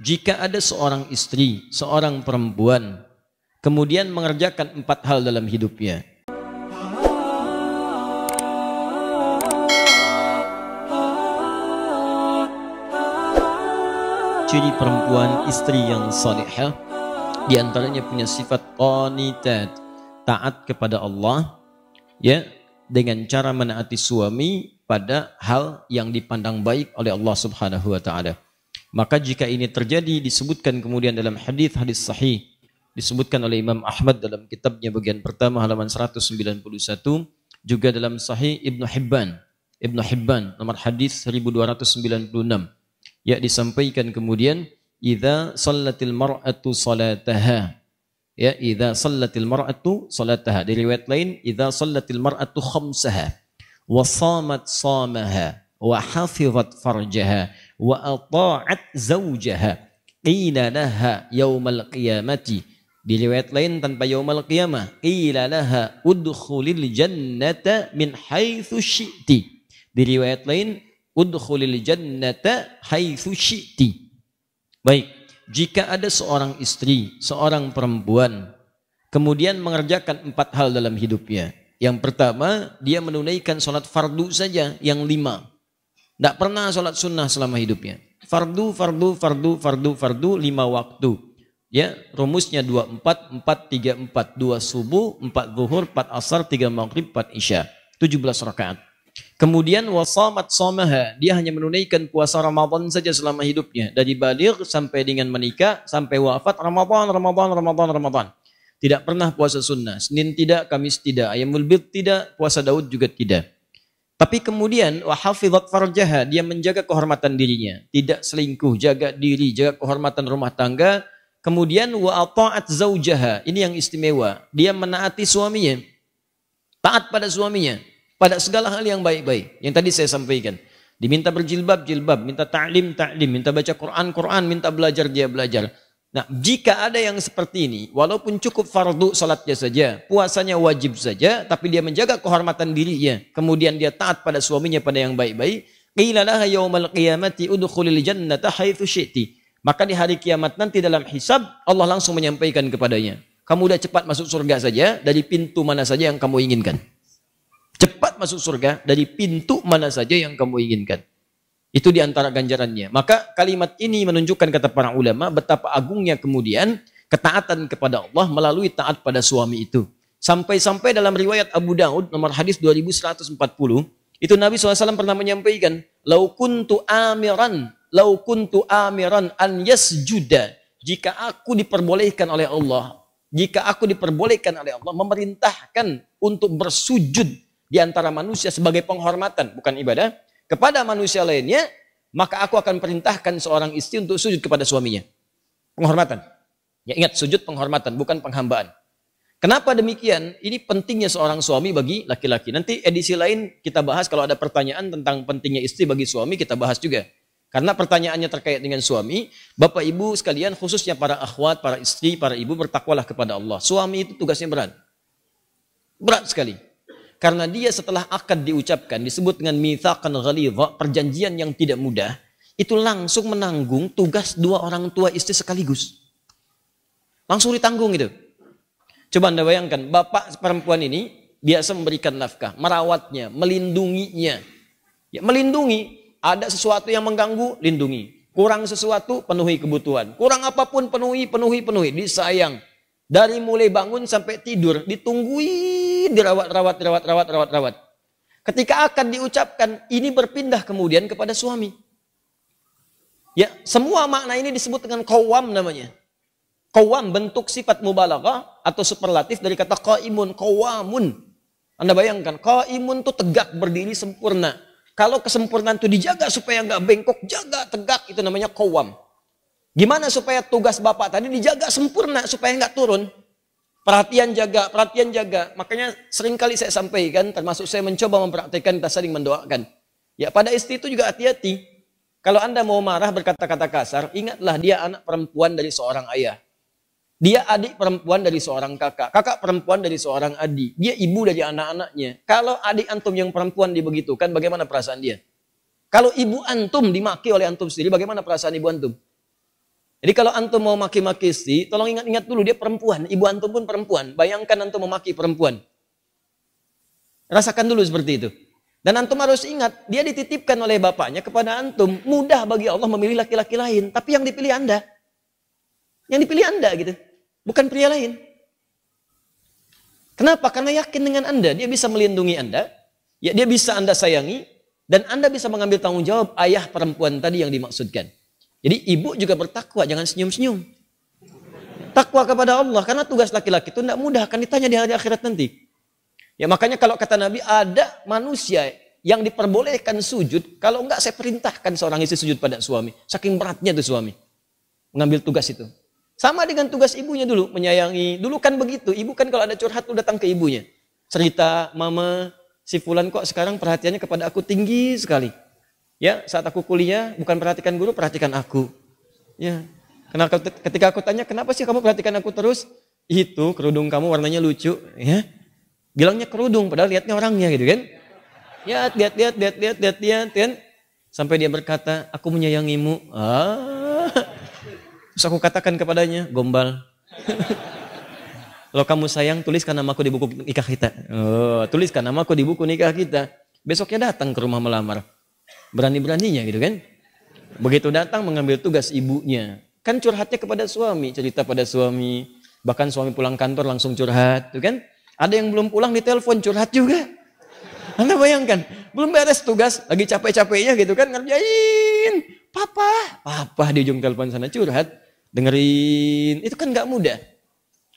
jika ada seorang istri, seorang perempuan, kemudian mengerjakan empat hal dalam hidupnya. Ciri perempuan istri yang salihah eh, diantaranya punya sifat qanitat, taat kepada Allah, ya dengan cara menaati suami pada hal yang dipandang baik oleh Allah Subhanahu wa taala. Maka jika ini terjadi disebutkan kemudian dalam hadis hadis sahih disebutkan oleh Imam Ahmad dalam kitabnya bagian pertama halaman 191 juga dalam sahih Ibnu Hibban Ibnu Hibban nomor hadis 1296 ya disampaikan kemudian idza sallatil mar'atu salataha ya idza sallatil mar'atu salataha di riwayat lain idza sallatil mar'atu khamsaha wa shamat samaha wa hafizat farjaha wa ata'at zaujaha qila laha yaumal qiyamati di riwayat lain tanpa yaumal qiyamah qila laha udkhulil jannata min haitsu syi'ti di riwayat lain udkhulil jannata haitsu syi'ti baik jika ada seorang istri seorang perempuan kemudian mengerjakan empat hal dalam hidupnya yang pertama dia menunaikan sholat fardu saja yang lima tidak pernah sholat sunnah selama hidupnya. Fardu, fardu, fardu, fardu, fardu, lima waktu. Ya, rumusnya empat, empat tiga empat, dua subuh, empat zuhur, empat asar, tiga maghrib, empat isya. tujuh belas rakaat. Kemudian wasamat somaha. Dia hanya menunaikan puasa Ramadan saja selama hidupnya. Dari balik sampai dengan menikah, sampai wafat, Ramadan, Ramadan, Ramadan, Ramadan. Tidak pernah puasa sunnah. Senin tidak, Kamis tidak. Ayamul bid tidak, puasa Daud juga tidak. Tapi kemudian wahafizat farjaha, dia menjaga kehormatan dirinya, tidak selingkuh, jaga diri, jaga kehormatan rumah tangga. Kemudian wa zaujaha, ini yang istimewa, dia menaati suaminya. Taat pada suaminya pada segala hal yang baik-baik. Yang tadi saya sampaikan. Diminta berjilbab, jilbab, minta ta'lim, ta'lim, minta baca Quran, Quran, minta belajar, dia belajar. Nah, jika ada yang seperti ini, walaupun cukup fardu salatnya saja, puasanya wajib saja, tapi dia menjaga kehormatan dirinya, kemudian dia taat pada suaminya pada yang baik-baik, yaumal qiyamati udkhulil jannata haitsu Maka di hari kiamat nanti dalam hisab Allah langsung menyampaikan kepadanya, kamu udah cepat masuk surga saja dari pintu mana saja yang kamu inginkan. Cepat masuk surga dari pintu mana saja yang kamu inginkan. Itu diantara ganjarannya. Maka kalimat ini menunjukkan kata para ulama betapa agungnya kemudian ketaatan kepada Allah melalui taat pada suami itu. Sampai-sampai dalam riwayat Abu Daud nomor hadis 2140 itu Nabi SAW pernah menyampaikan lau kuntu amiran lau kuntu amiran an yasjuda jika aku diperbolehkan oleh Allah jika aku diperbolehkan oleh Allah memerintahkan untuk bersujud di antara manusia sebagai penghormatan bukan ibadah kepada manusia lainnya, maka aku akan perintahkan seorang istri untuk sujud kepada suaminya. Penghormatan. Ya ingat, sujud penghormatan, bukan penghambaan. Kenapa demikian? Ini pentingnya seorang suami bagi laki-laki. Nanti edisi lain kita bahas kalau ada pertanyaan tentang pentingnya istri bagi suami kita bahas juga. Karena pertanyaannya terkait dengan suami, Bapak Ibu sekalian khususnya para akhwat, para istri, para ibu bertakwalah kepada Allah. Suami itu tugasnya berat. Berat sekali. Karena dia setelah akad diucapkan disebut dengan mithaqan ghalidha, perjanjian yang tidak mudah, itu langsung menanggung tugas dua orang tua istri sekaligus. Langsung ditanggung itu. Coba Anda bayangkan, bapak perempuan ini biasa memberikan nafkah, merawatnya, melindunginya. Ya, melindungi, ada sesuatu yang mengganggu, lindungi. Kurang sesuatu, penuhi kebutuhan. Kurang apapun, penuhi, penuhi, penuhi. Disayang. Dari mulai bangun sampai tidur, ditungguin dirawat, rawat, rawat, rawat, rawat, rawat. Ketika akan diucapkan, ini berpindah kemudian kepada suami. Ya, semua makna ini disebut dengan kawam namanya. Kawam bentuk sifat mubalaghah atau superlatif dari kata kawimun kawamun. Anda bayangkan, kawimun itu tegak berdiri sempurna. Kalau kesempurnaan itu dijaga supaya nggak bengkok, jaga tegak itu namanya kawam. Gimana supaya tugas Bapak tadi dijaga sempurna supaya nggak turun? Perhatian jaga, perhatian jaga. Makanya sering kali saya sampaikan, termasuk saya mencoba mempraktikkan, kita saling mendoakan. Ya pada istri itu juga hati-hati. Kalau Anda mau marah berkata-kata kasar, ingatlah dia anak perempuan dari seorang ayah. Dia adik perempuan dari seorang kakak, kakak perempuan dari seorang adik, dia ibu dari anak-anaknya. Kalau adik antum yang perempuan dibegitukan, bagaimana perasaan dia? Kalau ibu antum dimaki oleh antum sendiri, bagaimana perasaan ibu antum? Jadi kalau antum mau maki-maki istri, tolong ingat-ingat dulu dia perempuan, ibu antum pun perempuan. Bayangkan antum memaki perempuan. Rasakan dulu seperti itu. Dan antum harus ingat, dia dititipkan oleh bapaknya kepada antum. Mudah bagi Allah memilih laki-laki lain, tapi yang dipilih Anda. Yang dipilih Anda gitu. Bukan pria lain. Kenapa? Karena yakin dengan Anda, dia bisa melindungi Anda, ya dia bisa Anda sayangi dan Anda bisa mengambil tanggung jawab ayah perempuan tadi yang dimaksudkan. Jadi ibu juga bertakwa, jangan senyum-senyum. Takwa kepada Allah, karena tugas laki-laki itu tidak mudah, akan ditanya di hari akhirat nanti. Ya makanya kalau kata Nabi, ada manusia yang diperbolehkan sujud, kalau enggak saya perintahkan seorang istri sujud pada suami. Saking beratnya itu suami, mengambil tugas itu. Sama dengan tugas ibunya dulu, menyayangi. Dulu kan begitu, ibu kan kalau ada curhat tuh datang ke ibunya. Cerita, mama, si fulan kok sekarang perhatiannya kepada aku tinggi sekali. Ya, saat aku kuliah bukan perhatikan guru, perhatikan aku. Ya. Kenapa ketika aku tanya, "Kenapa sih kamu perhatikan aku terus?" Itu kerudung kamu warnanya lucu, ya. Bilangnya kerudung padahal lihatnya orangnya gitu kan. Ya, lihat lihat lihat lihat lihat lihat kan. Sampai dia berkata, "Aku menyayangimu." Ah. Terus aku katakan kepadanya, "Gombal." Kalau kamu sayang, tuliskan namaku di buku nikah kita. Oh, tuliskan namaku di buku nikah kita. Besoknya datang ke rumah melamar. Berani-beraninya gitu kan. Begitu datang mengambil tugas ibunya. Kan curhatnya kepada suami, cerita pada suami. Bahkan suami pulang kantor langsung curhat, tuh kan. Ada yang belum pulang di telepon curhat juga. Anda bayangkan, belum beres tugas, lagi capek-capeknya gitu kan, ngerjain. Papa, papa di ujung telepon sana curhat, dengerin. Itu kan nggak mudah.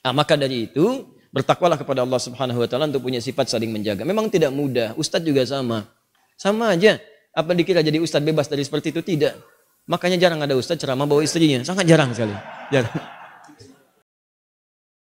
Nah, maka dari itu, bertakwalah kepada Allah Subhanahu wa taala untuk punya sifat saling menjaga. Memang tidak mudah. Ustadz juga sama. Sama aja. Apa dikira jadi ustadz bebas dari seperti itu? Tidak. Makanya jarang ada ustadz ceramah bawa istrinya. Sangat jarang sekali. Jarang.